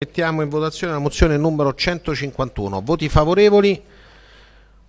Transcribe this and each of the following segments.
Mettiamo in votazione la mozione numero 151. Voti favorevoli?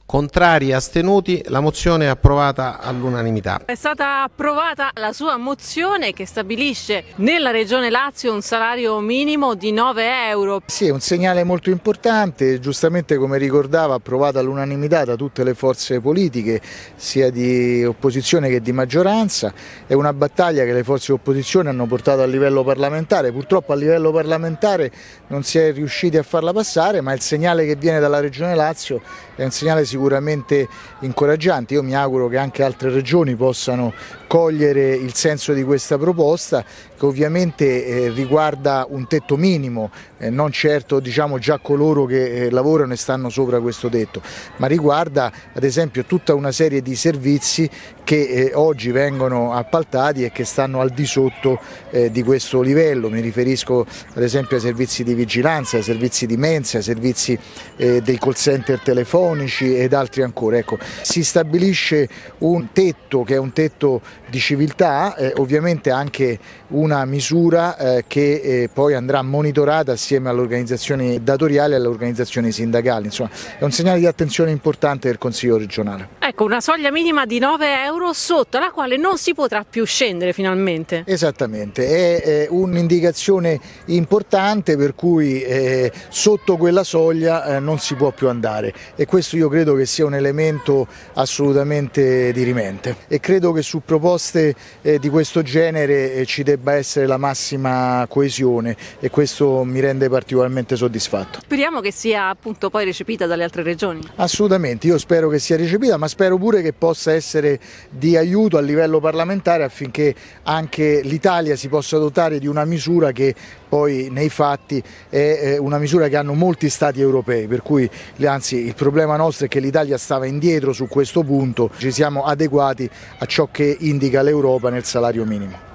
Contrari e astenuti, la mozione è approvata all'unanimità. È stata approvata la sua mozione che stabilisce nella regione Lazio un salario minimo di 9 euro. Sì, è un segnale molto importante, giustamente come ricordava approvata all'unanimità da tutte le forze politiche, sia di opposizione che di maggioranza. È una battaglia che le forze di opposizione hanno portato a livello parlamentare. Purtroppo a livello parlamentare non si è riusciti a farla passare, ma il segnale che viene dalla regione Lazio è un segnale sicuramente sicuramente incoraggianti. Io mi auguro che anche altre regioni possano cogliere il senso di questa proposta che ovviamente eh, riguarda un tetto minimo, eh, non certo diciamo, già coloro che eh, lavorano e stanno sopra questo tetto, ma riguarda ad esempio tutta una serie di servizi che oggi vengono appaltati e che stanno al di sotto di questo livello. Mi riferisco ad esempio ai servizi di vigilanza, ai servizi di mensa, ai servizi dei call center telefonici e ed altri ancora. Ecco, si stabilisce un tetto che è un tetto di civiltà, eh, ovviamente anche una misura eh, che eh, poi andrà monitorata assieme alle organizzazioni datoriali e alle organizzazioni sindacali. Insomma, è un segnale di attenzione importante del Consiglio regionale. Ecco, una soglia minima di 9 euro sotto la quale non si potrà più scendere finalmente. Esattamente, è, un'indicazione importante per cui eh, sotto quella soglia eh, non si può più andare e questo io credo che sia un elemento assolutamente dirimente e credo che su proposte eh, di questo genere eh, ci debba essere la massima coesione e questo mi rende particolarmente soddisfatto. Speriamo che sia appunto poi recepita dalle altre regioni. Assolutamente, io spero che sia recepita ma spero spero pure che possa essere di aiuto a livello parlamentare affinché anche l'Italia si possa dotare di una misura che poi nei fatti è eh, una misura che hanno molti stati europei, per cui anzi il problema nostro è che l'Italia stava indietro su questo punto, ci siamo adeguati a ciò che indica l'Europa nel salario minimo.